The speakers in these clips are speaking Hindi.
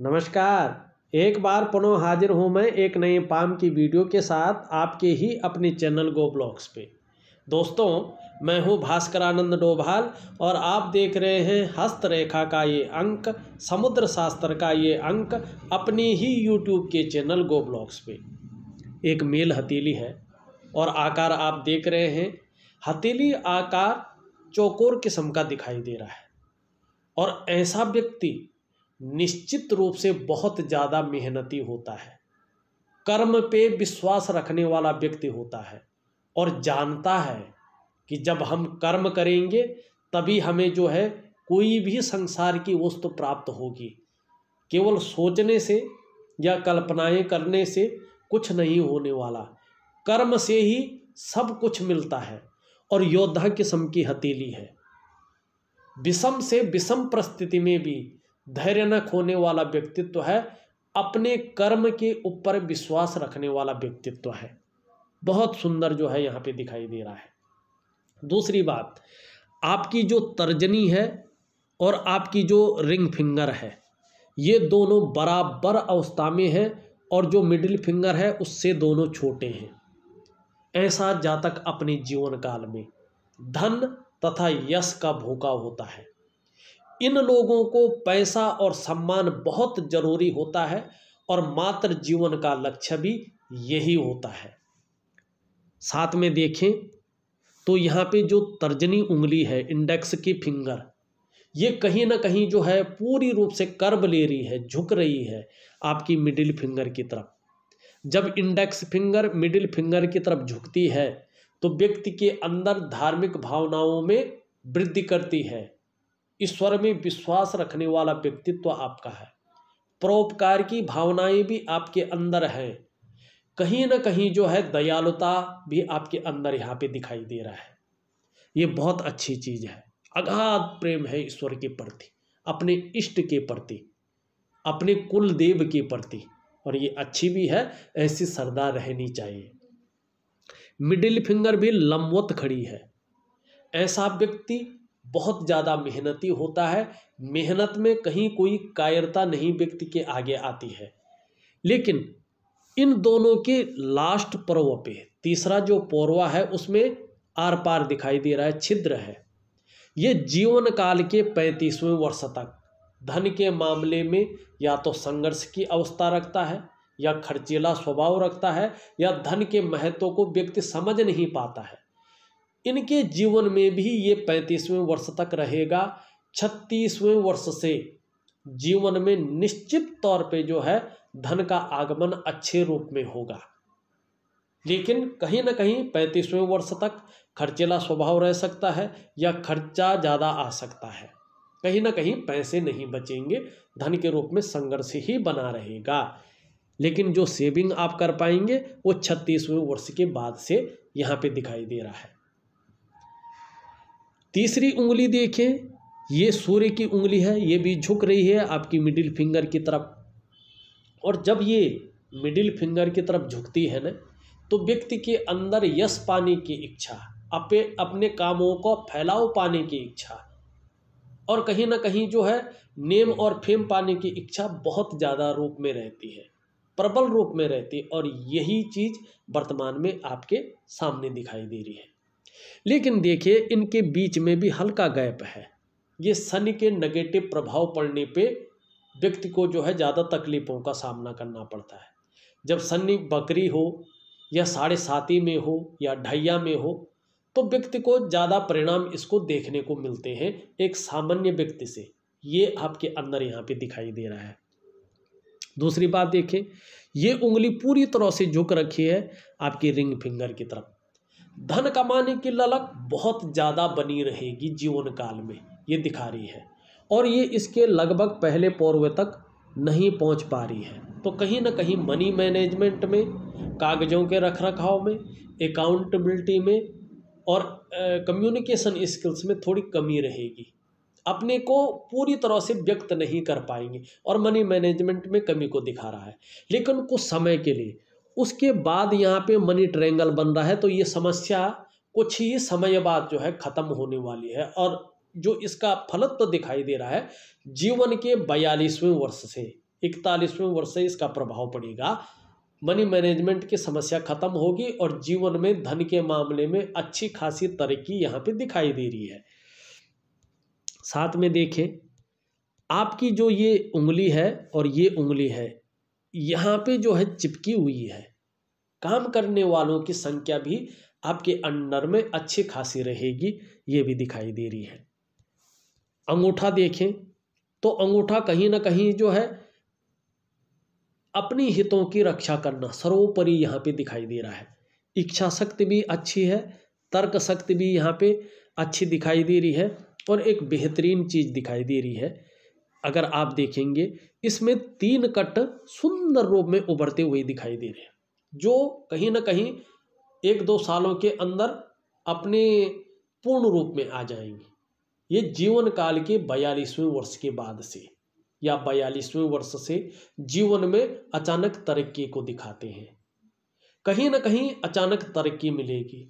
नमस्कार एक बार पुनः हाजिर हूँ मैं एक नए पाम की वीडियो के साथ आपके ही अपने चैनल गो ब्लॉग्स पे दोस्तों मैं हूँ भास्करानंद डोभाल और आप देख रहे हैं हस्तरेखा का ये अंक समुद्र शास्त्र का ये अंक अपने ही यूट्यूब के चैनल गो ब्लॉग्स पे एक मेल हथेली है और आकार आप देख रहे हैं हथेली आकार चौकोर किस्म का दिखाई दे रहा है और ऐसा व्यक्ति निश्चित रूप से बहुत ज़्यादा मेहनती होता है कर्म पे विश्वास रखने वाला व्यक्ति होता है और जानता है कि जब हम कर्म करेंगे तभी हमें जो है कोई भी संसार की वस्तु प्राप्त होगी केवल सोचने से या कल्पनाएं करने से कुछ नहीं होने वाला कर्म से ही सब कुछ मिलता है और योद्धा किस्म की हथेली है विषम से विषम परिस्थिति में भी धैर्य न खोने वाला व्यक्तित्व है अपने कर्म के ऊपर विश्वास रखने वाला व्यक्तित्व है बहुत सुंदर जो है यहाँ पे दिखाई दे रहा है दूसरी बात आपकी जो तर्जनी है और आपकी जो रिंग फिंगर है ये दोनों बराबर अवस्था में है और जो मिडिल फिंगर है उससे दोनों छोटे हैं ऐसा जातक अपने जीवन काल में धन तथा यश का भूखा होता है इन लोगों को पैसा और सम्मान बहुत जरूरी होता है और मात्र जीवन का लक्ष्य भी यही होता है साथ में देखें तो यहाँ पे जो तर्जनी उंगली है इंडेक्स की फिंगर ये कहीं ना कहीं जो है पूरी रूप से कर्ब ले रही है झुक रही है आपकी मिडिल फिंगर की तरफ जब इंडेक्स फिंगर मिडिल फिंगर की तरफ झुकती है तो व्यक्ति के अंदर धार्मिक भावनाओं में वृद्धि करती है ईश्वर में विश्वास रखने वाला व्यक्तित्व आपका है परोपकार की भावनाएं भी आपके अंदर हैं कहीं ना कहीं जो है दयालुता भी आपके अंदर यहाँ पे दिखाई दे रहा है ये बहुत अच्छी चीज़ है अगाध प्रेम है ईश्वर के प्रति अपने इष्ट के प्रति अपने कुल देव के प्रति और ये अच्छी भी है ऐसी श्रद्धा रहनी चाहिए मिडिल फिंगर भी लंबवत खड़ी है ऐसा व्यक्ति बहुत ज़्यादा मेहनती होता है मेहनत में कहीं कोई कायरता नहीं व्यक्ति के आगे आती है लेकिन इन दोनों के लास्ट पर्व पे तीसरा जो पौरवा है उसमें आर पार दिखाई दे रहा है छिद्र है ये जीवन काल के पैंतीसवें वर्ष तक धन के मामले में या तो संघर्ष की अवस्था रखता है या खर्चीला स्वभाव रखता है या धन के महत्व को व्यक्ति समझ नहीं पाता है इनके जीवन में भी ये पैंतीसवें वर्ष तक रहेगा छत्तीसवें वर्ष से जीवन में निश्चित तौर पे जो है धन का आगमन अच्छे रूप में होगा लेकिन कहीं ना कहीं पैंतीसवें वर्ष तक खर्चेला स्वभाव रह सकता है या खर्चा ज़्यादा आ सकता है कहीं ना कहीं पैसे नहीं बचेंगे धन के रूप में संघर्ष ही बना रहेगा लेकिन जो सेविंग आप कर पाएंगे वो छत्तीसवें वर्ष के बाद से यहाँ पे दिखाई दे रहा है तीसरी उंगली देखें ये सूर्य की उंगली है ये भी झुक रही है आपकी मिडिल फिंगर की तरफ और जब ये मिडिल फिंगर की तरफ झुकती है ना तो व्यक्ति के अंदर यश पाने की इच्छा अपे अपने कामों को फैलाव पाने की इच्छा और कहीं ना कहीं जो है नेम और फेम पाने की इच्छा बहुत ज़्यादा रूप में रहती है प्रबल रूप में रहती है और यही चीज़ वर्तमान में आपके सामने दिखाई दे रही है लेकिन देखिए इनके बीच में भी हल्का गैप है ये शनि के नेगेटिव प्रभाव पड़ने पे व्यक्ति को जो है ज़्यादा तकलीफ़ों का सामना करना पड़ता है जब शनि बकरी हो या साढ़े साती में हो या ढैया में हो तो व्यक्ति को ज़्यादा परिणाम इसको देखने को मिलते हैं एक सामान्य व्यक्ति से ये आपके अंदर यहाँ पे दिखाई दे रहा है दूसरी बात देखें ये उंगली पूरी तरह से झुक रखी है आपकी रिंग फिंगर की तरफ धन कमाने की ललक बहुत ज़्यादा बनी रहेगी जीवन काल में ये दिखा रही है और ये इसके लगभग पहले पौर्व तक नहीं पहुंच पा रही है तो कहीं ना कहीं मनी मैनेजमेंट में कागजों के रख रखाव में अकाउंटेबिलिटी में और कम्युनिकेशन स्किल्स में थोड़ी कमी रहेगी अपने को पूरी तरह से व्यक्त नहीं कर पाएंगे और मनी मैनेजमेंट में कमी को दिखा रहा है लेकिन कुछ समय के लिए उसके बाद यहाँ पे मनी ट्रेंगल बन रहा है तो ये समस्या कुछ ही समय बाद जो है खत्म होने वाली है और जो इसका फलत तो दिखाई दे रहा है जीवन के बयालीसवें वर्ष से इकतालीसवें वर्ष से इसका प्रभाव पड़ेगा मनी मैनेजमेंट की समस्या खत्म होगी और जीवन में धन के मामले में अच्छी खासी तरक्की यहाँ पे दिखाई दे रही है साथ में देखें आपकी जो ये उंगली है और ये उंगली है यहाँ पे जो है चिपकी हुई है काम करने वालों की संख्या भी आपके अंडर में अच्छी खासी रहेगी ये भी दिखाई दे रही है अंगूठा देखें तो अंगूठा कहीं ना कहीं जो है अपनी हितों की रक्षा करना सर्वोपरि यहाँ पे दिखाई दे रहा है इच्छा शक्ति भी अच्छी है तर्क शक्ति भी यहाँ पे अच्छी दिखाई दे रही है और एक बेहतरीन चीज़ दिखाई दे रही है अगर आप देखेंगे इसमें तीन कट सुंदर रूप में उभरते हुए दिखाई दे रहे हैं जो कहीं ना कहीं एक दो सालों के अंदर अपने पूर्ण रूप में आ जाएंगे ये जीवन काल के बयालीसवें वर्ष के बाद से या बयालीसवें वर्ष से जीवन में अचानक तरक्की को दिखाते हैं कहीं ना कहीं अचानक तरक्की मिलेगी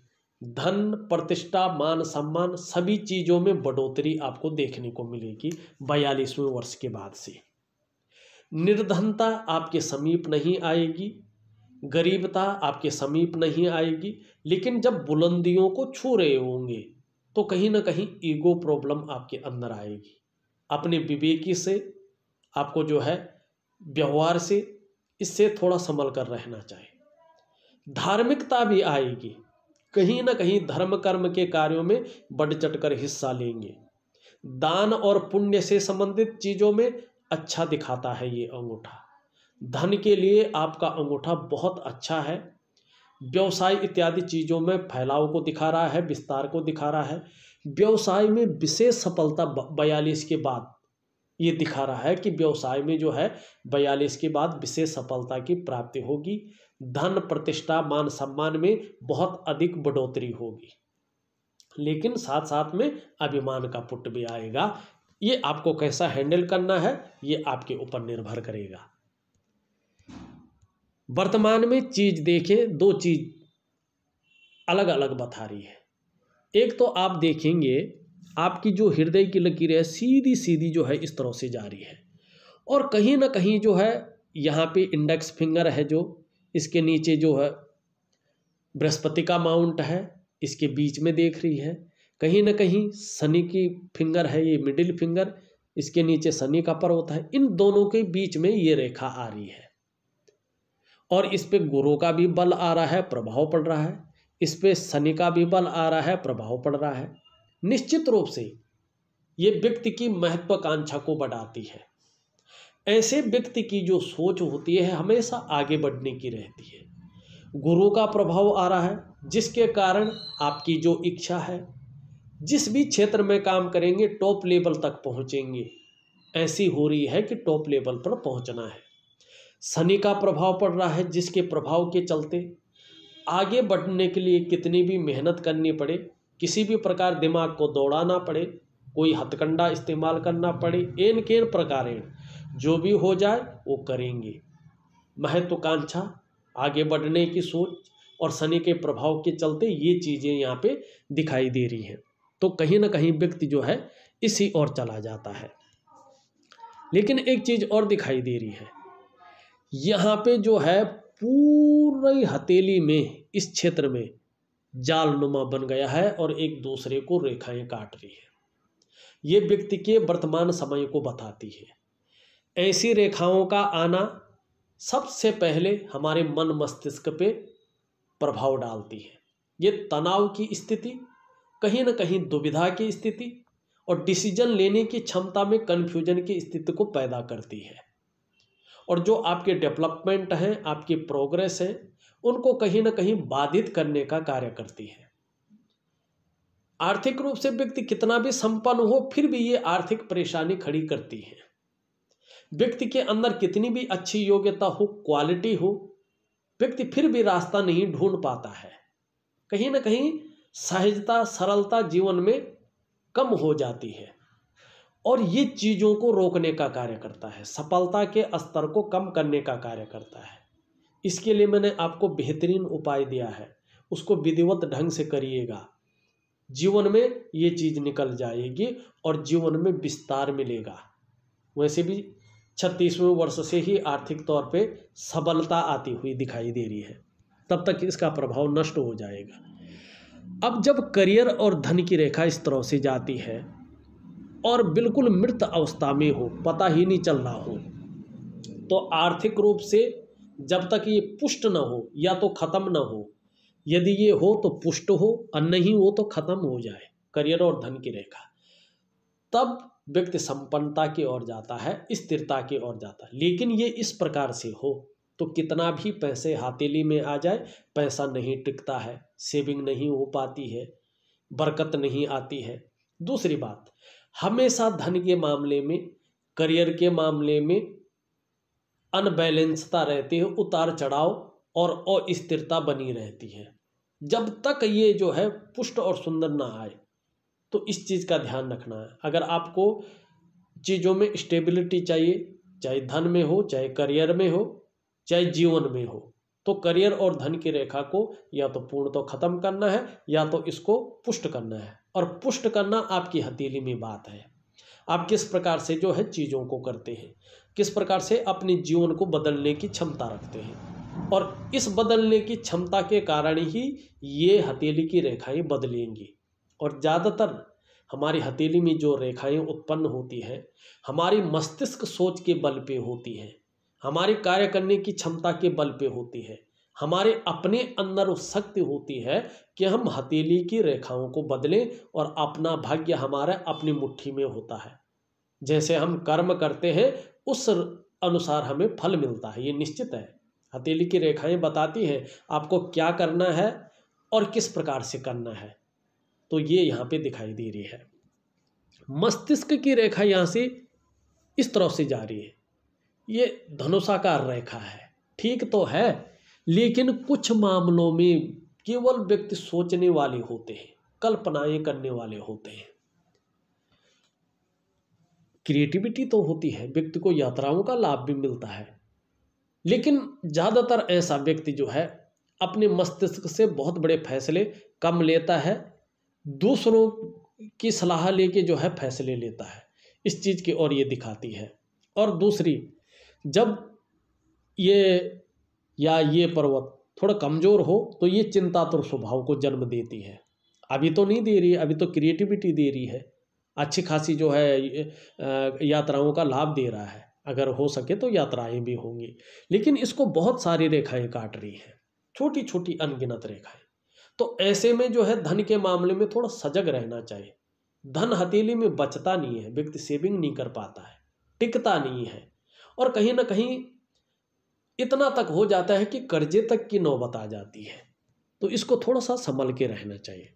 धन प्रतिष्ठा मान सम्मान सभी चीज़ों में बढ़ोतरी आपको देखने को मिलेगी बयालीसवें वर्ष के बाद से निर्धनता आपके समीप नहीं आएगी गरीबता आपके समीप नहीं आएगी लेकिन जब बुलंदियों को छू रहे होंगे तो कहीं ना कहीं ईगो प्रॉब्लम आपके अंदर आएगी अपने विवेकी से आपको जो है व्यवहार से इससे थोड़ा संभल कर रहना चाहिए धार्मिकता भी आएगी कहीं ना कहीं धर्म कर्म के कार्यों में बढ़ चढ़ कर हिस्सा लेंगे दान और पुण्य से संबंधित चीज़ों में अच्छा दिखाता है ये अंगूठा धन के लिए आपका अंगूठा बहुत अच्छा है व्यवसाय इत्यादि चीज़ों में फैलाव को दिखा रहा है विस्तार को दिखा रहा है व्यवसाय में विशेष सफलता बयालीस के बाद ये दिखा रहा है कि व्यवसाय में जो है बयालीस के बाद विशेष सफलता की प्राप्ति होगी धन प्रतिष्ठा मान सम्मान में बहुत अधिक बढ़ोतरी होगी लेकिन साथ साथ में अभिमान का पुट भी आएगा ये आपको कैसा हैंडल करना है ये आपके ऊपर निर्भर करेगा वर्तमान में चीज देखें दो चीज अलग अलग बता रही है एक तो आप देखेंगे आपकी जो हृदय की लकीर है सीधी सीधी जो है इस तरह से जा रही है और कहीं ना कहीं जो है यहाँ पे इंडेक्स फिंगर है जो इसके नीचे जो है बृहस्पति का माउंट है इसके बीच में देख रही है कहीं ना कहीं शनि की फिंगर है ये मिडिल फिंगर इसके नीचे शनि का पर्वत है इन दोनों के बीच में ये रेखा आ रही है और इस पे गुरु का भी बल आ रहा है प्रभाव पड़ रहा है इस पे शनि का भी बल आ रहा है प्रभाव पड़ रहा है निश्चित रूप से ये व्यक्ति की महत्वाकांक्षा को बढ़ाती है ऐसे व्यक्ति की जो सोच होती है हमेशा आगे बढ़ने की रहती है गुरु का प्रभाव आ रहा है जिसके कारण आपकी जो इच्छा है जिस भी क्षेत्र में काम करेंगे टॉप लेवल तक पहुंचेंगे ऐसी हो रही है कि टॉप लेवल पर पहुंचना है शनि का प्रभाव पड़ रहा है जिसके प्रभाव के चलते आगे बढ़ने के लिए कितनी भी मेहनत करनी पड़े किसी भी प्रकार दिमाग को दौड़ाना पड़े कोई हथकंडा इस्तेमाल करना पड़े एन केन प्रकारेण जो भी हो जाए वो करेंगे महत्वाकांक्षा आगे बढ़ने की सोच और शनि के प्रभाव के चलते ये चीज़ें यहाँ पे दिखाई दे रही हैं तो कहीं ना कहीं व्यक्ति जो है इसी ओर चला जाता है लेकिन एक चीज़ और दिखाई दे रही है यहाँ पे जो है पूरी हथेली में इस क्षेत्र में जालनुमा बन गया है और एक दूसरे को रेखाएं काट रही है ये व्यक्ति के वर्तमान समय को बताती है ऐसी रेखाओं का आना सबसे पहले हमारे मन मस्तिष्क पे प्रभाव डालती है ये तनाव की स्थिति कहीं ना कहीं दुविधा की स्थिति और डिसीजन लेने की क्षमता में कन्फ्यूजन की स्थिति को पैदा करती है और जो आपके डेवलपमेंट हैं आपकी प्रोग्रेस है उनको कहीं ना कहीं बाधित करने का कार्य करती है आर्थिक रूप से व्यक्ति कितना भी संपन्न हो फिर भी ये आर्थिक परेशानी खड़ी करती है व्यक्ति के अंदर कितनी भी अच्छी योग्यता हो क्वालिटी हो व्यक्ति फिर भी रास्ता नहीं ढूंढ पाता है कहीं ना कहीं सहजता सरलता जीवन में कम हो जाती है और ये चीज़ों को रोकने का कार्य करता है सफलता के स्तर को कम करने का कार्य करता है इसके लिए मैंने आपको बेहतरीन उपाय दिया है उसको विधिवत ढंग से करिएगा जीवन में ये चीज़ निकल जाएगी और जीवन में विस्तार मिलेगा वैसे भी छत्तीसवें वर्ष से ही आर्थिक तौर पे सबलता आती हुई दिखाई दे रही है तब तक इसका प्रभाव नष्ट हो जाएगा अब जब करियर और धन की रेखा इस तरह से जाती है और बिल्कुल मृत अवस्था में हो पता ही नहीं चल रहा हो तो आर्थिक रूप से जब तक ये पुष्ट न हो या तो ख़त्म न हो यदि ये हो तो पुष्ट हो और नहीं हो तो ख़त्म हो जाए करियर और धन की रेखा तब व्यक्ति संपन्नता की ओर जाता है स्थिरता की ओर जाता है लेकिन ये इस प्रकार से हो तो कितना भी पैसे हाथेली में आ जाए पैसा नहीं टिकता है सेविंग नहीं हो पाती है बरकत नहीं आती है दूसरी बात हमेशा धन के मामले में करियर के मामले में अनबैलेंसता रहती है उतार चढ़ाव और अस्थिरता बनी रहती है जब तक ये जो है पुष्ट और सुंदर ना आए तो इस चीज़ का ध्यान रखना है अगर आपको चीज़ों में स्टेबिलिटी चाहिए चाहे धन में हो चाहे करियर में हो चाहे जीवन में हो तो करियर और धन की रेखा को या तो पूर्ण तो खत्म करना है या तो इसको पुष्ट करना है और पुष्ट करना आपकी हथेली में बात है आप किस प्रकार से जो है चीज़ों को करते हैं किस प्रकार से अपने जीवन को बदलने की क्षमता रखते हैं और इस बदलने की क्षमता के कारण ही ये हथेली की रेखाएं बदलेंगी और ज़्यादातर हमारी हथेली में जो रेखाएं उत्पन्न होती हैं हमारी मस्तिष्क सोच के बल पे होती हैं हमारे कार्य करने की क्षमता के बल पे होती है हमारे अपने अंदर उस शक्ति होती है कि हम हथेली की रेखाओं को बदलें और अपना भाग्य हमारे अपनी मुट्ठी में होता है जैसे हम कर्म करते हैं उस अनुसार हमें फल मिलता है ये निश्चित है हथेली की रेखाएं बताती हैं आपको क्या करना है और किस प्रकार से करना है तो ये यहाँ पे दिखाई दे रही है मस्तिष्क की रेखा यहाँ से इस तरफ से जा रही है ये धनुषाकार रेखा है ठीक तो है लेकिन कुछ मामलों में केवल व्यक्ति सोचने वाले होते हैं कल्पनाएं करने वाले होते हैं क्रिएटिविटी तो होती है व्यक्ति को यात्राओं का लाभ भी मिलता है लेकिन ज़्यादातर ऐसा व्यक्ति जो है अपने मस्तिष्क से बहुत बड़े फैसले कम लेता है दूसरों की सलाह लेके जो है फैसले लेता है इस चीज़ की और ये दिखाती है और दूसरी जब ये या ये पर्वत थोड़ा कमज़ोर हो तो ये चिंतातुर स्वभाव को जन्म देती है अभी तो नहीं दे रही है अभी तो क्रिएटिविटी दे रही है अच्छी खासी जो है यात्राओं का लाभ दे रहा है अगर हो सके तो यात्राएं भी होंगी लेकिन इसको बहुत सारी रेखाएं काट रही हैं छोटी छोटी अनगिनत रेखाएं तो ऐसे में जो है धन के मामले में थोड़ा सजग रहना चाहिए धन हथेली में बचता नहीं है व्यक्ति सेविंग नहीं कर पाता है टिकता नहीं है और कहीं ना कहीं इतना तक हो जाता है कि कर्जे तक की नौबत आ जाती है तो इसको थोड़ा सा संभल के रहना चाहिए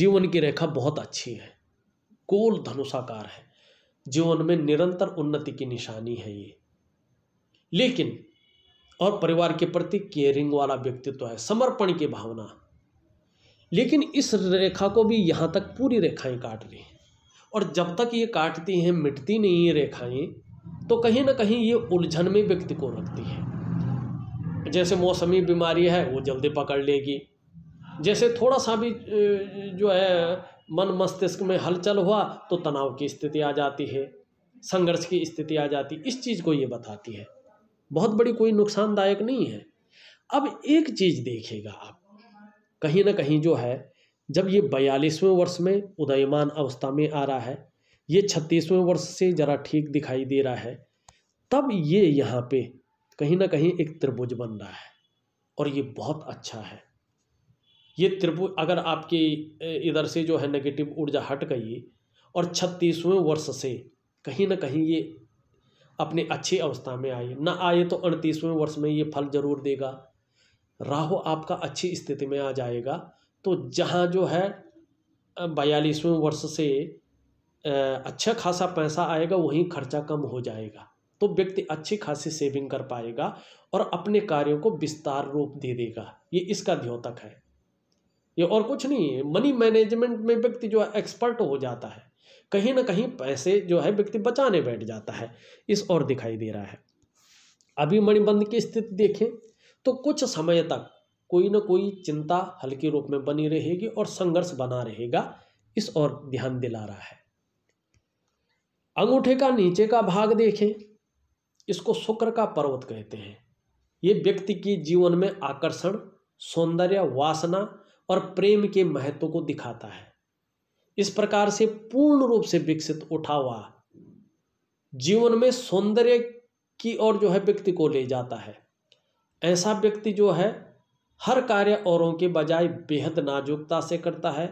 जीवन की रेखा बहुत अच्छी है गोल धनुषाकार है जीवन में निरंतर उन्नति की निशानी है ये लेकिन और परिवार के प्रति केयरिंग वाला व्यक्तित्व है समर्पण की भावना लेकिन इस रेखा को भी यहाँ तक पूरी रेखाएं काट रही हैं और जब तक ये काटती हैं मिटती नहीं ये रेखाएं तो कहीं ना कहीं ये उलझन में व्यक्ति को रखती है जैसे मौसमी बीमारी है वो जल्दी पकड़ लेगी जैसे थोड़ा सा भी जो है मन मस्तिष्क में हलचल हुआ तो तनाव की स्थिति आ जाती है संघर्ष की स्थिति आ जाती इस चीज़ को ये बताती है बहुत बड़ी कोई नुकसानदायक नहीं है अब एक चीज़ देखिएगा आप कहीं ना कहीं जो है जब ये बयालीसवें वर्ष में उदयमान अवस्था में आ रहा है ये छत्तीसवें वर्ष से ज़रा ठीक दिखाई दे रहा है तब ये यहाँ पे कहीं ना कहीं एक त्रिभुज बन रहा है और ये बहुत अच्छा है ये त्रिभुज अगर आपके इधर से जो है नेगेटिव ऊर्जा हट गई और छत्तीसवें वर्ष से कहीं ना कहीं ये अपने अच्छी अवस्था में आए ना आए तो अड़तीसवें वर्ष में ये फल जरूर देगा राहु आपका अच्छी स्थिति में आ जाएगा तो जहाँ जो है बयालीसवें वर्ष से अच्छा खासा पैसा आएगा वहीं खर्चा कम हो जाएगा तो व्यक्ति अच्छी खासी सेविंग कर पाएगा और अपने कार्यों को विस्तार रूप दे देगा ये इसका द्योतक है ये और कुछ नहीं है मनी मैनेजमेंट में व्यक्ति जो है एक्सपर्ट हो जाता है कहीं ना कहीं पैसे जो है व्यक्ति बचाने बैठ जाता है इस और दिखाई दे रहा है अभी मणिबंध की स्थिति देखें तो कुछ समय तक कोई ना कोई चिंता हल्के रूप में बनी रहेगी और संघर्ष बना रहेगा इस ओर ध्यान दिला रहा है अंगूठे का नीचे का भाग देखें इसको शुक्र का पर्वत कहते हैं ये व्यक्ति के जीवन में आकर्षण सौंदर्य वासना और प्रेम के महत्व को दिखाता है इस प्रकार से पूर्ण रूप से विकसित उठा हुआ जीवन में सौंदर्य की ओर जो है व्यक्ति को ले जाता है ऐसा व्यक्ति जो है हर कार्य औरों के बजाय बेहद नाजुकता से करता है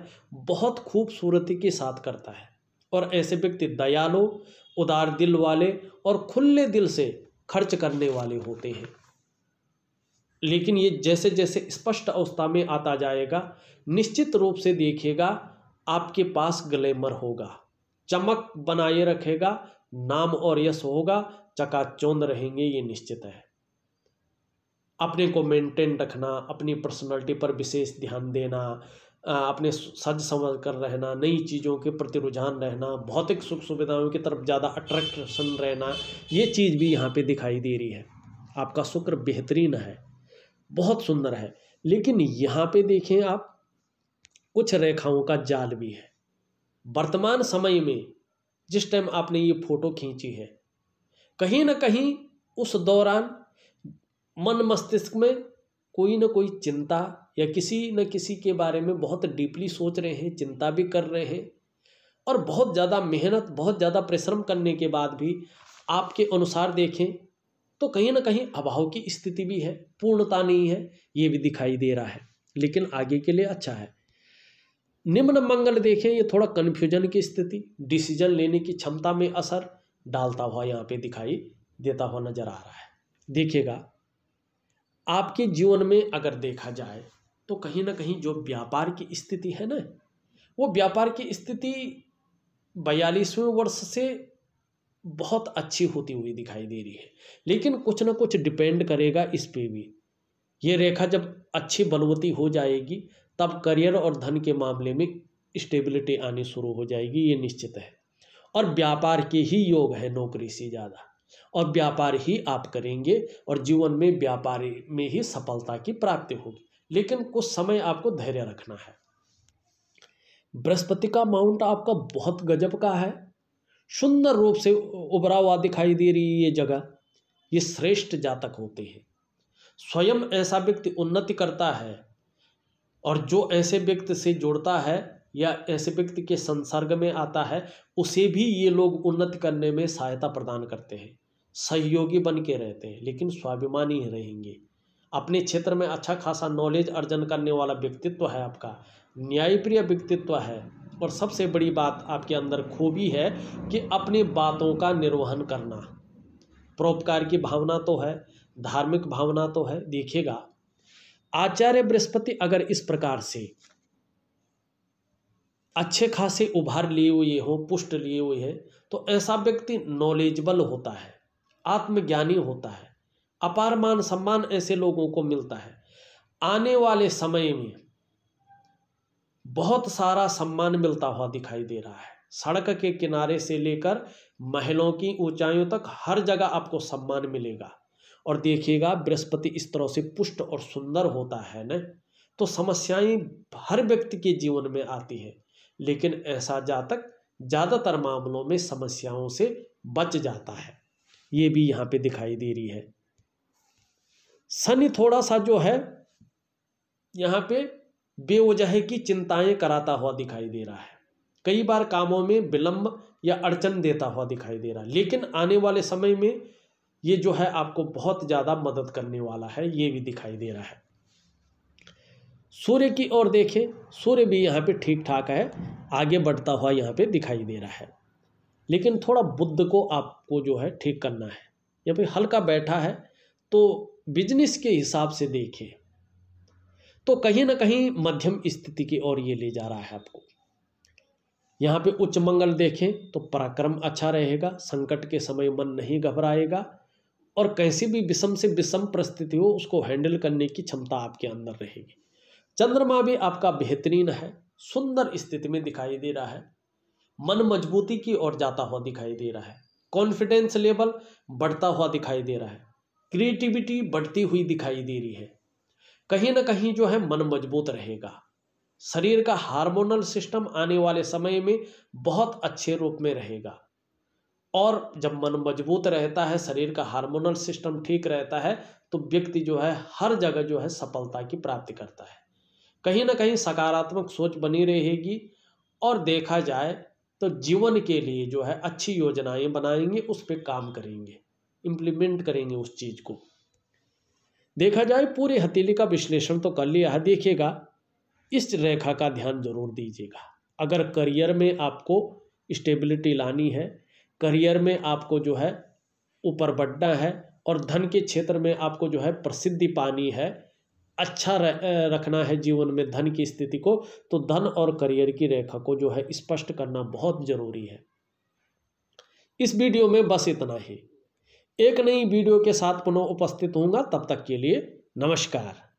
बहुत खूबसूरती के साथ करता है और ऐसे व्यक्ति दयालु उदार दिल वाले और खुले दिल से खर्च करने वाले होते हैं लेकिन ये जैसे जैसे स्पष्ट अवस्था में आता जाएगा निश्चित रूप से देखिएगा आपके पास ग्लैमर होगा चमक बनाए रखेगा नाम और यश होगा चकाचौंध रहेंगे ये निश्चित है अपने को मेंटेन रखना अपनी पर्सनालिटी पर विशेष ध्यान देना अपने सज संवर कर रहना नई चीज़ों के प्रति रुझान रहना भौतिक सुख सुविधाओं की तरफ ज़्यादा अट्रैक्शन रहना ये चीज़ भी यहाँ पे दिखाई दे रही है आपका शुक्र बेहतरीन है बहुत सुंदर है लेकिन यहाँ पे देखें आप कुछ रेखाओं का जाल भी है वर्तमान समय में जिस टाइम आपने ये फोटो खींची है कहीं ना कहीं उस दौरान मन मस्तिष्क में कोई ना कोई चिंता या किसी न किसी के बारे में बहुत डीपली सोच रहे हैं चिंता भी कर रहे हैं और बहुत ज़्यादा मेहनत बहुत ज़्यादा परिश्रम करने के बाद भी आपके अनुसार देखें तो कहीं ना कहीं अभाव की स्थिति भी है पूर्णता नहीं है ये भी दिखाई दे रहा है लेकिन आगे के लिए अच्छा है निम्न मंगल देखें ये थोड़ा कन्फ्यूजन की स्थिति डिसीजन लेने की क्षमता में असर डालता हुआ यहाँ पे दिखाई देता हुआ नजर आ रहा है देखिएगा आपके जीवन में अगर देखा जाए तो कहीं ना कहीं जो व्यापार की स्थिति है ना वो व्यापार की स्थिति बयालीसवें वर्ष से बहुत अच्छी होती हुई दिखाई दे रही है लेकिन कुछ ना कुछ डिपेंड करेगा इस पर भी ये रेखा जब अच्छी बलवती हो जाएगी तब करियर और धन के मामले में स्टेबिलिटी आनी शुरू हो जाएगी ये निश्चित है और व्यापार के ही योग है नौकरी से ज़्यादा और व्यापार ही आप करेंगे और जीवन में व्यापार में ही सफलता की प्राप्ति होगी लेकिन कुछ समय आपको धैर्य रखना है बृहस्पति का माउंट आपका बहुत गजब का है सुंदर रूप से उभरा हुआ दिखाई दे रही है ये जगह ये श्रेष्ठ जातक होते हैं स्वयं ऐसा व्यक्ति उन्नति करता है और जो ऐसे व्यक्ति से जुड़ता है या ऐसे व्यक्ति के संसर्ग में आता है उसे भी ये लोग उन्नत करने में सहायता प्रदान करते हैं सहयोगी बन के रहते हैं लेकिन स्वाभिमानी ही रहेंगे अपने क्षेत्र में अच्छा खासा नॉलेज अर्जन करने वाला व्यक्तित्व है आपका न्यायप्रिय व्यक्तित्व है और सबसे बड़ी बात आपके अंदर खूबी है कि अपनी बातों का निर्वहन करना परोपकार की भावना तो है धार्मिक भावना तो है देखिएगा आचार्य बृहस्पति अगर इस प्रकार से अच्छे खासे उभार लिए हुए हो पुष्ट लिए हुए हैं तो ऐसा व्यक्ति नॉलेजबल होता है आत्मज्ञानी होता है अपार मान सम्मान ऐसे लोगों को मिलता है आने वाले समय में बहुत सारा सम्मान मिलता हुआ दिखाई दे रहा है सड़क के किनारे से लेकर महलों की ऊंचाइयों तक हर जगह आपको सम्मान मिलेगा और देखिएगा बृहस्पति इस तरह से पुष्ट और सुंदर होता है न तो समस्याएं हर व्यक्ति के जीवन में आती हैं लेकिन ऐसा जातक ज़्यादातर मामलों में समस्याओं से बच जाता है ये भी यहाँ पे दिखाई दे रही है शनि थोड़ा सा जो है यहाँ पे बेवजह की चिंताएं कराता हुआ दिखाई दे रहा है कई बार कामों में विलंब या अड़चन देता हुआ दिखाई दे रहा है लेकिन आने वाले समय में ये जो है आपको बहुत ज़्यादा मदद करने वाला है ये भी दिखाई दे रहा है सूर्य की ओर देखें सूर्य भी यहाँ पे ठीक ठाक है आगे बढ़ता हुआ यहाँ पे दिखाई दे रहा है लेकिन थोड़ा बुद्ध को आपको जो है ठीक करना है या फिर हल्का बैठा है तो बिजनेस के हिसाब से देखें तो कहीं ना कहीं मध्यम स्थिति की ओर ये ले जा रहा है आपको यहाँ पे उच्च मंगल देखें तो पराक्रम अच्छा रहेगा संकट के समय मन नहीं घबराएगा और कैसी भी विषम से विषम परिस्थिति हो उसको हैंडल करने की क्षमता आपके अंदर रहेगी चंद्रमा भी आपका बेहतरीन है सुंदर स्थिति में दिखाई दे रहा है मन मजबूती की ओर जाता हुआ दिखाई दे रहा है कॉन्फिडेंस लेवल बढ़ता हुआ दिखाई दे रहा है क्रिएटिविटी बढ़ती हुई दिखाई दे रही है कहीं ना कहीं जो है मन मजबूत रहेगा शरीर का हार्मोनल सिस्टम आने वाले समय में बहुत अच्छे रूप में रहेगा और जब मन मजबूत रहता है शरीर का हार्मोनल सिस्टम ठीक रहता है तो व्यक्ति जो है हर जगह जो है सफलता की प्राप्ति करता है कहीं ना कहीं सकारात्मक सोच बनी रहेगी और देखा जाए तो जीवन के लिए जो है अच्छी योजनाएं बनाएंगे उस पर काम करेंगे इम्प्लीमेंट करेंगे उस चीज़ को देखा जाए पूरी हथेली का विश्लेषण तो कर लिया है देखिएगा इस रेखा का ध्यान जरूर दीजिएगा अगर करियर में आपको स्टेबिलिटी लानी है करियर में आपको जो है ऊपर बढ़ना है और धन के क्षेत्र में आपको जो है प्रसिद्धि पानी है अच्छा रखना है जीवन में धन की स्थिति को तो धन और करियर की रेखा को जो है स्पष्ट करना बहुत जरूरी है इस वीडियो में बस इतना ही एक नई वीडियो के साथ पुनः उपस्थित होऊंगा तब तक के लिए नमस्कार